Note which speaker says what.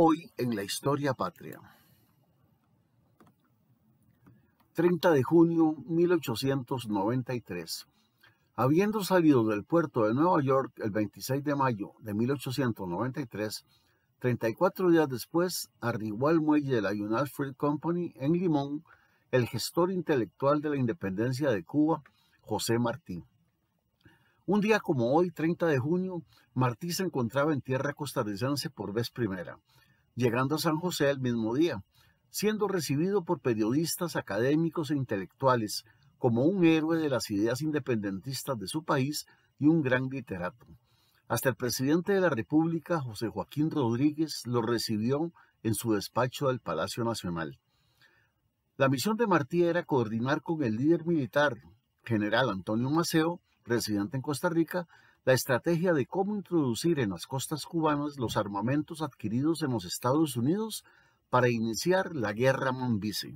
Speaker 1: Hoy en la historia patria. 30 de junio 1893. Habiendo salido del puerto de Nueva York el 26 de mayo de 1893, 34 días después arribó al muelle de la United Fruit Company en Limón el gestor intelectual de la independencia de Cuba, José Martí. Un día como hoy, 30 de junio, Martí se encontraba en tierra costarricense por vez primera llegando a San José el mismo día, siendo recibido por periodistas, académicos e intelectuales como un héroe de las ideas independentistas de su país y un gran literato. Hasta el presidente de la República, José Joaquín Rodríguez, lo recibió en su despacho del Palacio Nacional. La misión de Martí era coordinar con el líder militar, general Antonio Maceo, residente en Costa Rica, la estrategia de cómo introducir en las costas cubanas los armamentos adquiridos en los Estados Unidos para iniciar la guerra Mombise.